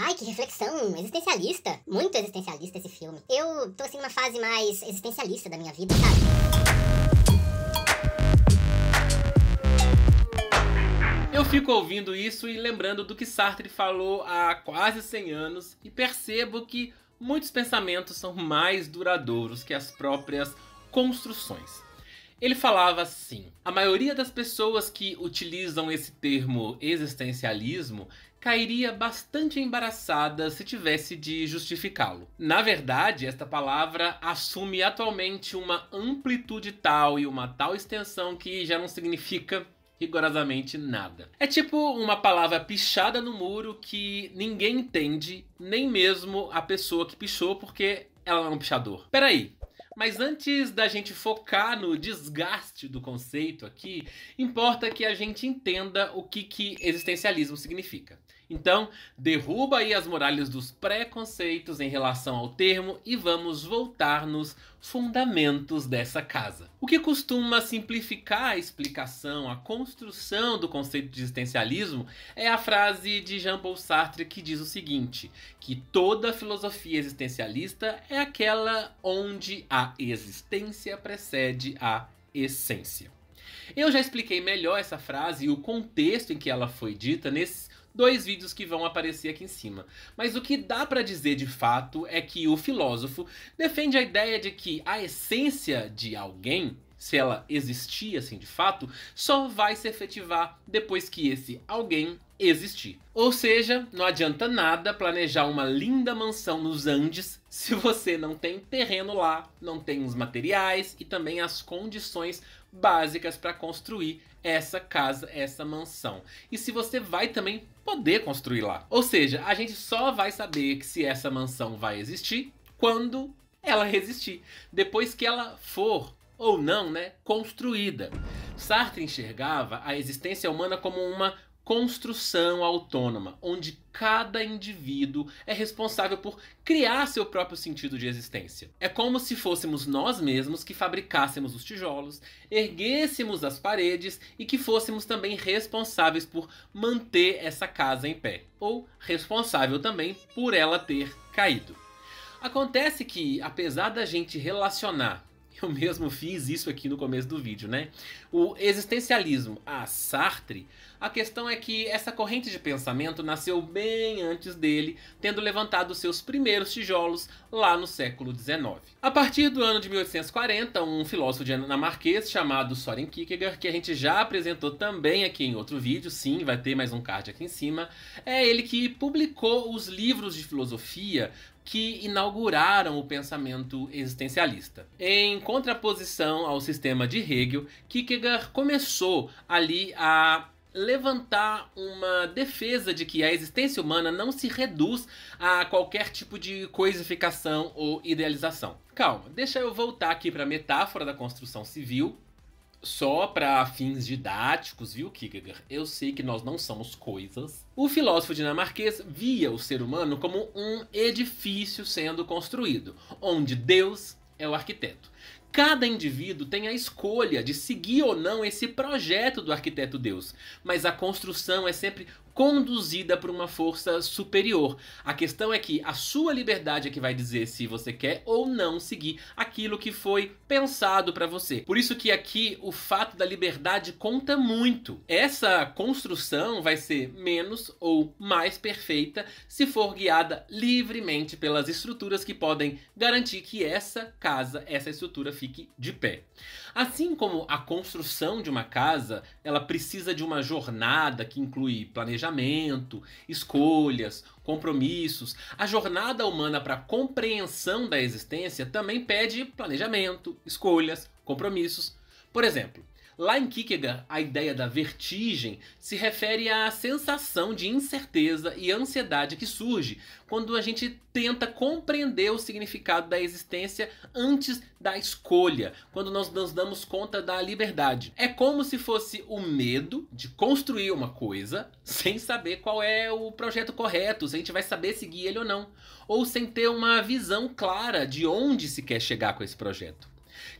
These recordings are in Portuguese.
Ai, que reflexão existencialista. Muito existencialista esse filme. Eu tô assim numa fase mais existencialista da minha vida, sabe? Eu fico ouvindo isso e lembrando do que Sartre falou há quase 100 anos e percebo que muitos pensamentos são mais duradouros que as próprias construções. Ele falava assim: a maioria das pessoas que utilizam esse termo existencialismo cairia bastante embaraçada se tivesse de justificá-lo. Na verdade, esta palavra assume atualmente uma amplitude tal e uma tal extensão que já não significa rigorosamente nada. É tipo uma palavra pichada no muro que ninguém entende, nem mesmo a pessoa que pichou, porque ela é um pichador. Peraí, mas antes da gente focar no desgaste do conceito aqui, importa que a gente entenda o que, que existencialismo significa. Então, derruba aí as muralhas dos preconceitos em relação ao termo e vamos voltar nos fundamentos dessa casa. O que costuma simplificar a explicação, a construção do conceito de existencialismo é a frase de Jean-Paul Sartre que diz o seguinte: que toda filosofia existencialista é aquela onde a existência precede a essência. Eu já expliquei melhor essa frase e o contexto em que ela foi dita nesse dois vídeos que vão aparecer aqui em cima. Mas o que dá para dizer de fato é que o filósofo defende a ideia de que a essência de alguém se ela existir assim de fato, só vai se efetivar depois que esse alguém existir. Ou seja, não adianta nada planejar uma linda mansão nos Andes se você não tem terreno lá, não tem os materiais e também as condições básicas para construir essa casa, essa mansão. E se você vai também poder construir lá. Ou seja, a gente só vai saber que se essa mansão vai existir quando ela resistir, depois que ela for ou não, né, construída. Sartre enxergava a existência humana como uma construção autônoma, onde cada indivíduo é responsável por criar seu próprio sentido de existência. É como se fôssemos nós mesmos que fabricássemos os tijolos, erguêssemos as paredes e que fôssemos também responsáveis por manter essa casa em pé, ou responsável também por ela ter caído. Acontece que, apesar da gente relacionar Eu mesmo fiz isso aqui no começo do vídeo, né? O existencialismo a Sartre, a questão é que essa corrente de pensamento nasceu bem antes dele, tendo levantado seus primeiros tijolos lá no século XIX. A partir do ano de 1840, um filósofo dinamarquês chamado Soren Kierkegaard, que a gente já apresentou também aqui em outro vídeo, sim, vai ter mais um card aqui em cima, é ele que publicou os livros de filosofia que inauguraram o pensamento existencialista. Em contraposição ao sistema de Hegel, Kierkegaard começou ali a levantar uma defesa de que a existência humana não se reduz a qualquer tipo de coisificação ou idealização. Calma, deixa eu voltar aqui para a metáfora da construção civil só para fins didáticos, viu, Kierkegaard? Eu sei que nós não somos coisas. O filósofo dinamarquês via o ser humano como um edifício sendo construído, onde Deus é o arquiteto. Cada indivíduo tem a escolha de seguir ou não esse projeto do arquiteto Deus, mas a construção é sempre conduzida por uma força superior. A questão é que a sua liberdade é que vai dizer se você quer ou não seguir aquilo que foi pensado para você. Por isso que aqui o fato da liberdade conta muito. Essa construção vai ser menos ou mais perfeita se for guiada livremente pelas estruturas que podem garantir que essa casa, essa estrutura fique fique de pé. Assim como a construção de uma casa, ela precisa de uma jornada que inclui planejamento, escolhas, compromissos. A jornada humana para a compreensão da existência também pede planejamento, escolhas, compromissos. Por exemplo, Lá em Kierkegaard, a ideia da vertigem se refere à sensação de incerteza e ansiedade que surge quando a gente tenta compreender o significado da existência antes da escolha, quando nós nos damos conta da liberdade. É como se fosse o medo de construir uma coisa sem saber qual é o projeto correto, se a gente vai saber seguir ele ou não, ou sem ter uma visão clara de onde se quer chegar com esse projeto.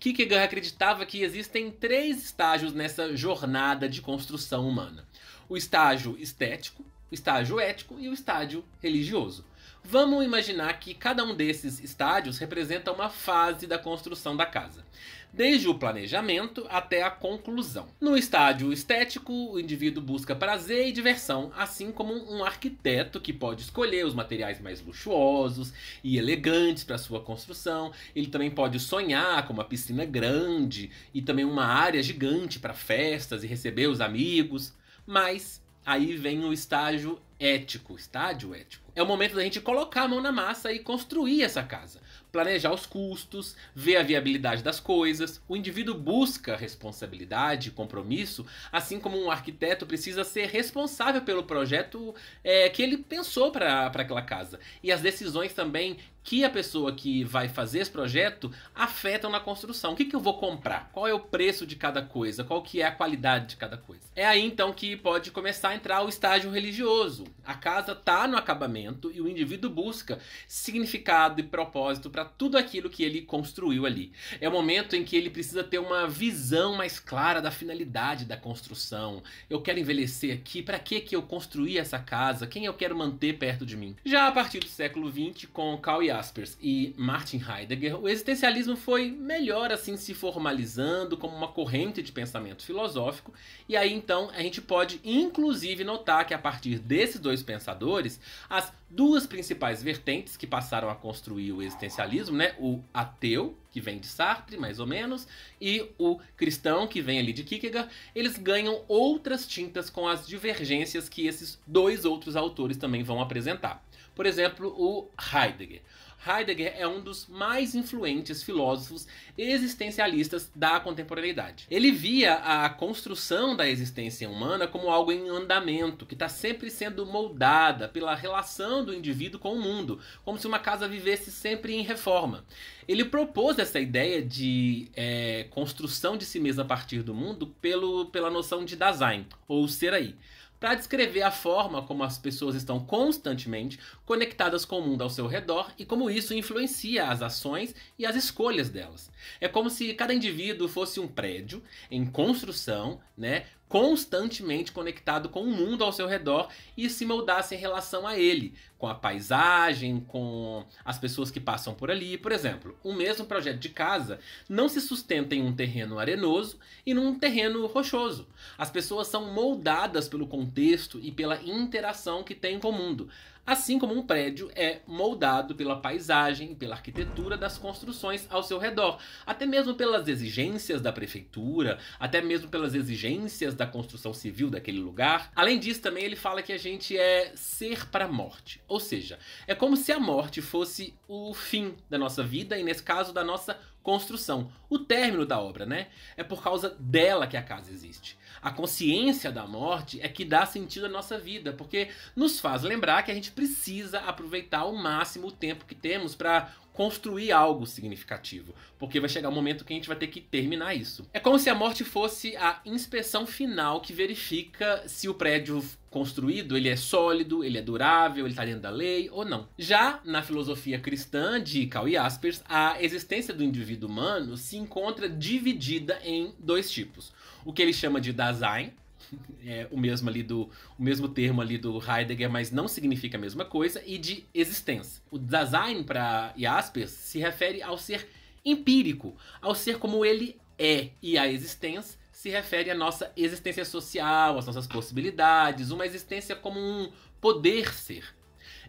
Kierkegaard acreditava que existem três estágios nessa jornada de construção humana: o estágio estético, o estágio ético e o estágio religioso. Vamos imaginar que cada um desses estádios representa uma fase da construção da casa, desde o planejamento até a conclusão. No estádio estético, o indivíduo busca prazer e diversão, assim como um arquiteto que pode escolher os materiais mais luxuosos e elegantes para sua construção. Ele também pode sonhar com uma piscina grande e também uma área gigante para festas e receber os amigos. Mas aí vem o estágio ético, estádio ético é o momento da gente colocar a mão na massa e construir essa casa. Planejar os custos, ver a viabilidade das coisas. O indivíduo busca responsabilidade, compromisso, assim como um arquiteto precisa ser responsável pelo projeto é, que ele pensou para aquela casa. E as decisões também que a pessoa que vai fazer esse projeto afetam na construção. O que, que eu vou comprar? Qual é o preço de cada coisa? Qual que é a qualidade de cada coisa? É aí então que pode começar a entrar o estágio religioso. A casa tá no acabamento e o indivíduo busca significado e propósito para tudo aquilo que ele construiu ali. É o momento em que ele precisa ter uma visão mais clara da finalidade da construção. Eu quero envelhecer aqui, para que que eu construí essa casa? Quem eu quero manter perto de mim? Já a partir do século 20 com Karl Jaspers e Martin Heidegger, o existencialismo foi melhor assim se formalizando como uma corrente de pensamento filosófico, e aí então a gente pode inclusive notar que a partir desses dois pensadores, as duas principais vertentes que passaram a construir o existencialismo, né? O ateu, que vem de Sartre, mais ou menos, e o cristão, que vem ali de Kierkegaard, eles ganham outras tintas com as divergências que esses dois outros autores também vão apresentar. Por exemplo, o Heidegger. Heidegger é um dos mais influentes filósofos existencialistas da contemporaneidade. Ele via a construção da existência humana como algo em andamento, que está sempre sendo moldada pela relação do indivíduo com o mundo, como se uma casa vivesse sempre em reforma. Ele propôs essa ideia de é, construção de si mesmo a partir do mundo pelo, pela noção de Dasein, ou ser aí para descrever a forma como as pessoas estão constantemente conectadas com o mundo ao seu redor e como isso influencia as ações e as escolhas delas. É como se cada indivíduo fosse um prédio em construção, né, constantemente conectado com o mundo ao seu redor e se moldasse em relação a ele, com a paisagem, com as pessoas que passam por ali. Por exemplo, o mesmo projeto de casa não se sustenta em um terreno arenoso e num terreno rochoso. As pessoas são moldadas pelo contexto e pela interação que têm com o mundo assim como um prédio é moldado pela paisagem pela arquitetura das construções ao seu redor, até mesmo pelas exigências da prefeitura, até mesmo pelas exigências da construção civil daquele lugar. Além disso, também ele fala que a gente é ser para a morte, ou seja, é como se a morte fosse o fim da nossa vida e nesse caso da nossa construção, o término da obra, né? É por causa dela que a casa existe a consciência da morte é que dá sentido à nossa vida, porque nos faz lembrar que a gente precisa aproveitar ao máximo o tempo que temos para construir algo significativo, porque vai chegar um momento que a gente vai ter que terminar isso. É como se a morte fosse a inspeção final que verifica se o prédio construído ele é sólido, ele é durável, ele está dentro da lei ou não. Já na filosofia cristã de Karl Jaspers, a existência do indivíduo humano se encontra dividida em dois tipos o que ele chama de Dasein, é o mesmo ali do o mesmo termo ali do Heidegger, mas não significa a mesma coisa, e de existência. O Dasein para Jaspers se refere ao ser empírico, ao ser como ele é, e a existência se refere à nossa existência social, às nossas possibilidades, uma existência como um poder ser.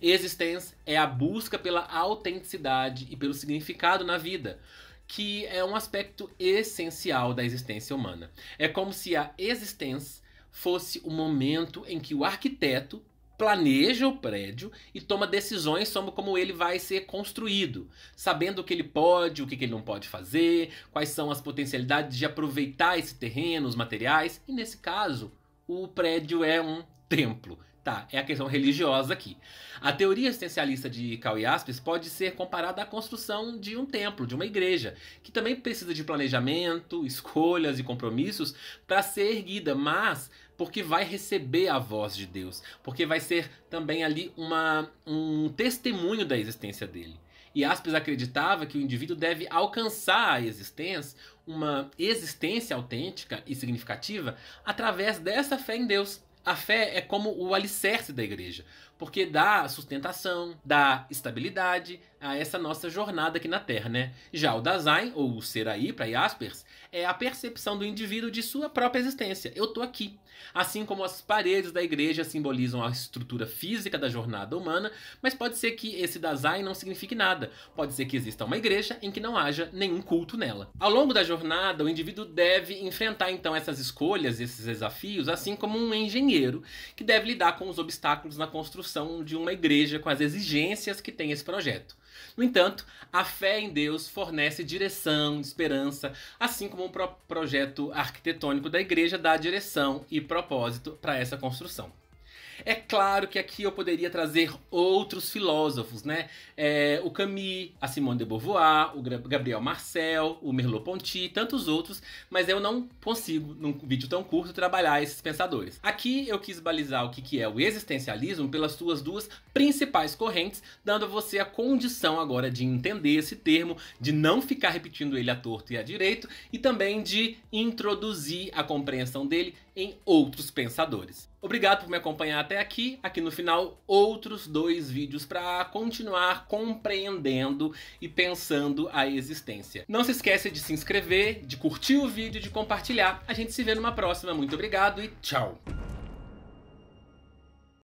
Existência é a busca pela autenticidade e pelo significado na vida, que é um aspecto essencial da existência humana. É como se a existência fosse o momento em que o arquiteto planeja o prédio e toma decisões sobre como ele vai ser construído, sabendo o que ele pode, o que ele não pode fazer, quais são as potencialidades de aproveitar esse terreno, os materiais, e nesse caso, o prédio é um templo Tá, é a questão religiosa aqui. A teoria existencialista de Cal e pode ser comparada à construção de um templo, de uma igreja, que também precisa de planejamento, escolhas e compromissos para ser erguida, mas porque vai receber a voz de Deus, porque vai ser também ali uma, um testemunho da existência dele. E Aspes acreditava que o indivíduo deve alcançar a existência, uma existência autêntica e significativa, através dessa fé em Deus a fé é como o alicerce da igreja porque dá sustentação, dá estabilidade a essa nossa jornada aqui na Terra, né? Já o Dasein, ou o ser aí, para Jaspers, é a percepção do indivíduo de sua própria existência. Eu tô aqui. Assim como as paredes da igreja simbolizam a estrutura física da jornada humana, mas pode ser que esse Dasein não signifique nada. Pode ser que exista uma igreja em que não haja nenhum culto nela. Ao longo da jornada, o indivíduo deve enfrentar então essas escolhas, esses desafios, assim como um engenheiro que deve lidar com os obstáculos na construção construção de uma igreja com as exigências que tem esse projeto. No entanto, a fé em Deus fornece direção, esperança, assim como o pro projeto arquitetônico da igreja dá direção e propósito para essa construção. É claro que aqui eu poderia trazer outros filósofos, né? É, o Camus, a Simone de Beauvoir, o Gabriel Marcel, o Merleau-Ponty e tantos outros, mas eu não consigo, num vídeo tão curto, trabalhar esses pensadores. Aqui eu quis balizar o que é o existencialismo pelas suas duas principais correntes, dando a você a condição agora de entender esse termo, de não ficar repetindo ele à torto e à direito, e também de introduzir a compreensão dele em outros pensadores. Obrigado por me acompanhar até aqui. Aqui no final, outros dois vídeos para continuar compreendendo e pensando a existência. Não se esqueça de se inscrever, de curtir o vídeo, de compartilhar. A gente se vê numa próxima. Muito obrigado e tchau!